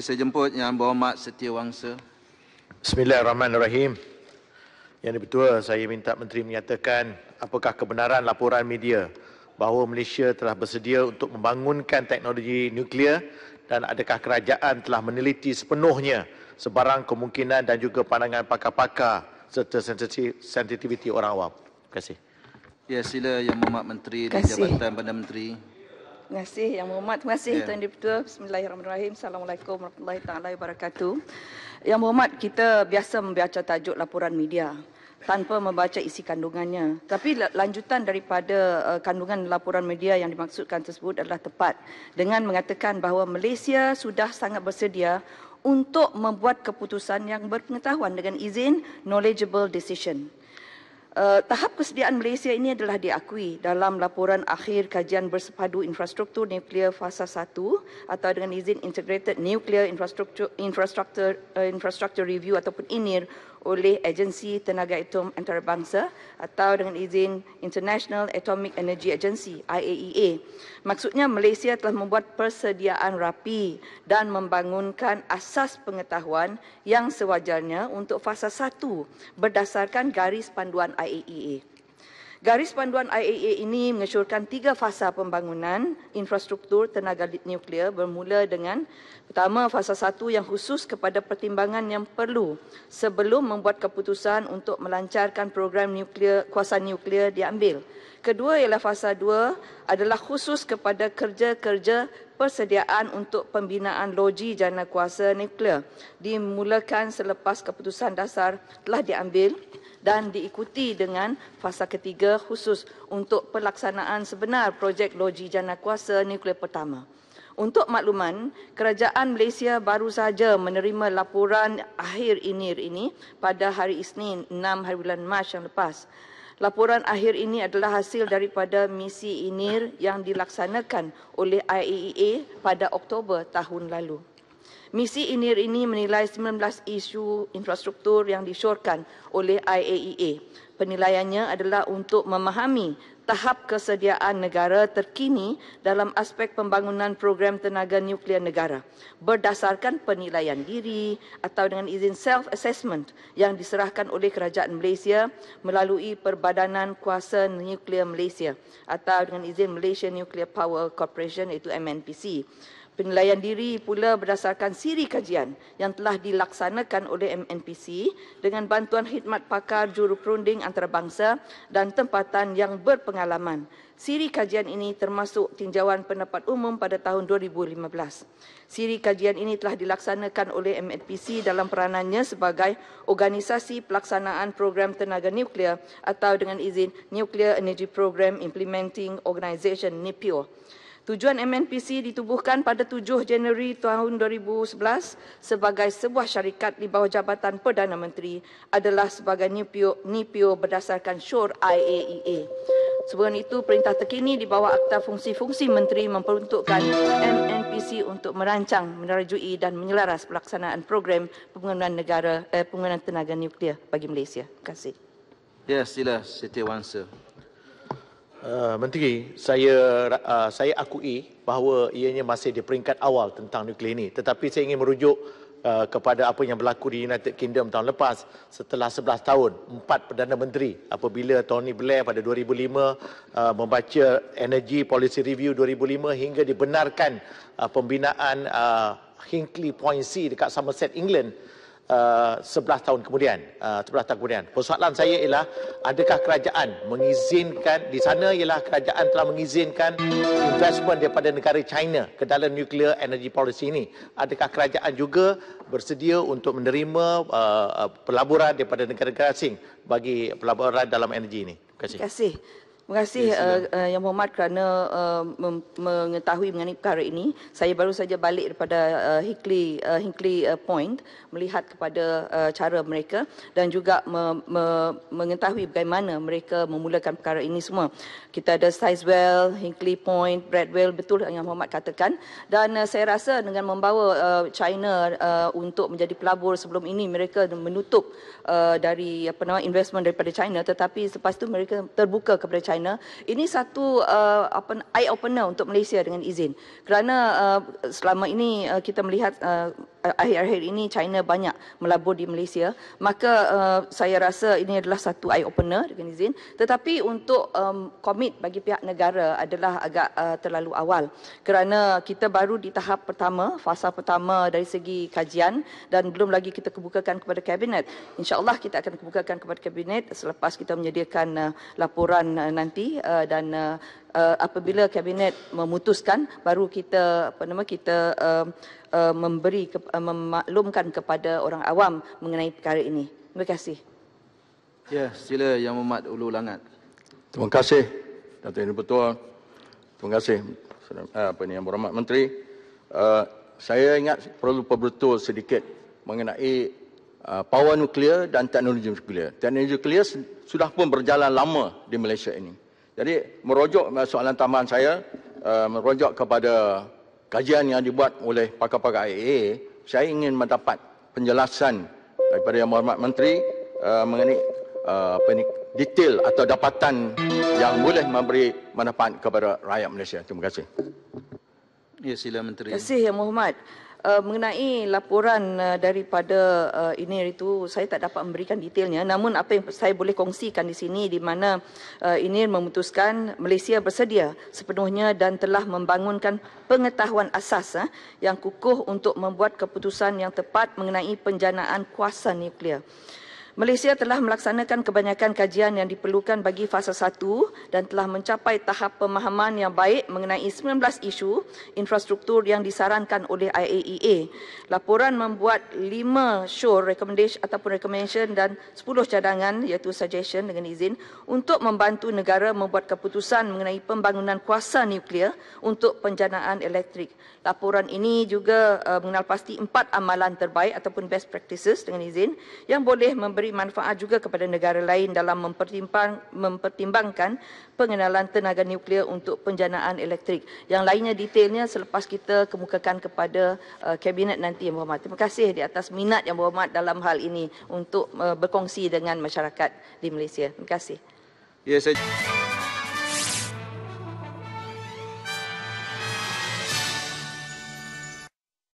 Saya jemput yang berhormat setiawangsa. Bismillahirrahmanirrahim. Yang dipertua, saya minta Menteri menyatakan apakah kebenaran laporan media bahawa Malaysia telah bersedia untuk membangunkan teknologi nuklear dan adakah kerajaan telah meneliti sepenuhnya sebarang kemungkinan dan juga pandangan pakar-pakar serta sensitiviti orang awam. Terima kasih. Ya, sila Yang Berhormat Menteri di Jabatan Perdana Menteri. Terima kasih Yang Berhormat. Terima kasih yeah. Tuan Deputua. Bismillahirrahmanirrahim. Assalamualaikum warahmatullahi taala wabarakatuh. Yang Berhormat, kita biasa membaca tajuk laporan media tanpa membaca isi kandungannya. Tapi lanjutan daripada uh, kandungan laporan media yang dimaksudkan tersebut adalah tepat dengan mengatakan bahawa Malaysia sudah sangat bersedia untuk membuat keputusan yang berpengetahuan dengan izin knowledgeable decision. Uh, tahap kesediaan Malaysia ini adalah diakui dalam laporan akhir kajian bersepadu infrastruktur nuklear fasa 1 atau dengan izin Integrated Nuclear Infrastructure, Infrastructure, uh, Infrastructure Review ataupun INIR oleh agensi tenaga atom antarabangsa atau dengan izin International Atomic Energy Agency IAEA. E Maksudnya Malaysia telah membuat persediaan rapi dan membangunkan asas pengetahuan yang sewajarnya untuk fasa satu berdasarkan garis panduan IAEA. E Garis panduan IAEA ini mengesyorkan tiga fasa pembangunan infrastruktur tenaga nuklear bermula dengan pertama fasa satu yang khusus kepada pertimbangan yang perlu sebelum membuat keputusan untuk melancarkan program nuklear kuasa nuklear diambil. Kedua ialah fasa dua adalah khusus kepada kerja-kerja persediaan untuk pembinaan logi jana kuasa nuklear dimulakan selepas keputusan dasar telah diambil dan diikuti dengan fasa ketiga khusus untuk pelaksanaan sebenar projek loji jana kuasa nuklear pertama. Untuk makluman, kerajaan Malaysia baru sahaja menerima laporan akhir INIR ini pada hari Isnin 6 hari bulan Mac yang lepas. Laporan akhir ini adalah hasil daripada misi INIR yang dilaksanakan oleh IAEA e pada Oktober tahun lalu. Misi INIR ini menilai 19 isu infrastruktur yang disyorkan oleh IAEA. E Penilaiannya adalah untuk memahami tahap kesediaan negara terkini dalam aspek pembangunan program tenaga nuklear negara berdasarkan penilaian diri atau dengan izin self-assessment yang diserahkan oleh Kerajaan Malaysia melalui Perbadanan Kuasa Nuklear Malaysia atau dengan izin Malaysia Nuclear Power Corporation iaitu MNPC. Penilaian diri pula berdasarkan siri kajian yang telah dilaksanakan oleh MNPC dengan bantuan khidmat pakar juru perunding antarabangsa dan tempatan yang berpengalaman. Siri kajian ini termasuk tinjauan pendapat umum pada tahun 2015. Siri kajian ini telah dilaksanakan oleh MNPC dalam peranannya sebagai organisasi pelaksanaan program tenaga nuklear atau dengan izin Nuclear Energy Program Implementing Organisation NIPIO. Tujuan MNPC ditubuhkan pada 7 Januari tahun 2011 sebagai sebuah syarikat di bawah jabatan Perdana Menteri adalah sebagai NIPIO, NIPIO berdasarkan SHOR IAEA. E Sebelum itu, perintah terkini di bawah Akta Fungsi-Fungsi Menteri memperuntukkan MNPC untuk merancang, menerajui dan menyelaras pelaksanaan program pembangunan negara eh, pembangunan tenaga nuklear bagi Malaysia. Terima kasih. Ya, sila Siti Wansa. Uh, menteri, saya uh, saya akui bahawa ianya masih di peringkat awal tentang nuklear ini. Tetapi saya ingin merujuk uh, kepada apa yang berlaku di United Kingdom tahun lepas setelah 11 tahun, empat Perdana Menteri apabila Tony Blair pada 2005 uh, membaca Energy Policy Review 2005 hingga dibenarkan uh, pembinaan uh, Hinkley Point C dekat Somerset, England uh, 11 tahun kemudian uh, ah, 11 tahun kemudian persoalan saya ialah adakah kerajaan mengizinkan di sana ialah kerajaan telah mengizinkan investment daripada negara China ke dalam nuclear energy policy ini adakah kerajaan juga bersedia untuk menerima uh, pelaburan daripada negara-negara asing bagi pelaburan dalam energi ini terima kasih, terima kasih. Terima kasih ya, uh, uh, Yang Berhormat kerana uh, mengetahui mengenai perkara ini. Saya baru saja balik daripada uh, Hinkley, uh, Hinkley Point melihat kepada uh, cara mereka dan juga me- me- mengetahui bagaimana mereka memulakan perkara ini semua. Kita ada Sizewell, Hinkley Point, Bradwell, betul Yang Berhormat katakan. Dan uh, saya rasa dengan membawa uh, China uh, untuk menjadi pelabur sebelum ini, mereka menutup uh, dari apa nama investment daripada China tetapi selepas itu mereka terbuka kepada China China. Ini satu uh, apa eye opener untuk Malaysia dengan izin. Kerana uh, selama ini uh, kita melihat uh, akhir-akhir ini China banyak melabur di Malaysia, maka uh, saya rasa ini adalah satu eye opener dengan izin. Tetapi untuk um, komit bagi pihak negara adalah agak uh, terlalu awal kerana kita baru di tahap pertama, fasa pertama dari segi kajian dan belum lagi kita kebukakan kepada kabinet. Insyaallah kita akan kebukakan kepada kabinet selepas kita menyediakan uh, laporan uh, nanti uh, dan uh, uh, apabila kabinet memutuskan baru kita apa nama kita uh, uh, memberi ke, uh, memaklumkan kepada orang awam mengenai perkara ini. Terima kasih. Ya, sila Yang Mohd Ulu Langat. Terima kasih Datuk Yang Pertua. Terima kasih uh, apa ni yang berhormat menteri. Uh, saya ingat perlu perbetul sedikit mengenai uh, power nuklear dan teknologi nuklear. Teknologi nuklear sudah pun berjalan lama di Malaysia ini. Jadi merujuk soalan tambahan saya eh, merujuk kepada kajian yang dibuat oleh pakar-pakar IAEA, saya ingin mendapat penjelasan daripada Yang Berhormat Menteri eh, mengenai eh, apa ini, detail atau dapatan yang boleh memberi manfaat kepada rakyat Malaysia. Terima kasih. Ya sila Menteri. Terima kasih Yang Berhormat uh, mengenai laporan uh, daripada uh, ini itu saya tak dapat memberikan detailnya namun apa yang saya boleh kongsikan di sini di mana uh, ini memutuskan Malaysia bersedia sepenuhnya dan telah membangunkan pengetahuan asas uh, yang kukuh untuk membuat keputusan yang tepat mengenai penjanaan kuasa nuklear. Malaysia telah melaksanakan kebanyakan kajian yang diperlukan bagi fasa 1 dan telah mencapai tahap pemahaman yang baik mengenai 19 isu infrastruktur yang disarankan oleh IAEA. E Laporan membuat 5 sure recommendation ataupun recommendation dan 10 cadangan iaitu suggestion dengan izin untuk membantu negara membuat keputusan mengenai pembangunan kuasa nuklear untuk penjanaan elektrik. Laporan ini juga uh, pasti empat amalan terbaik ataupun best practices dengan izin yang boleh memberi memberi manfaat juga kepada negara lain dalam mempertimbang, mempertimbangkan pengenalan tenaga nuklear untuk penjanaan elektrik. Yang lainnya detailnya selepas kita kemukakan kepada uh, kabinet nanti yang berhormat. Terima kasih di atas minat yang berhormat dalam hal ini untuk uh, berkongsi dengan masyarakat di Malaysia. Terima kasih. Ya,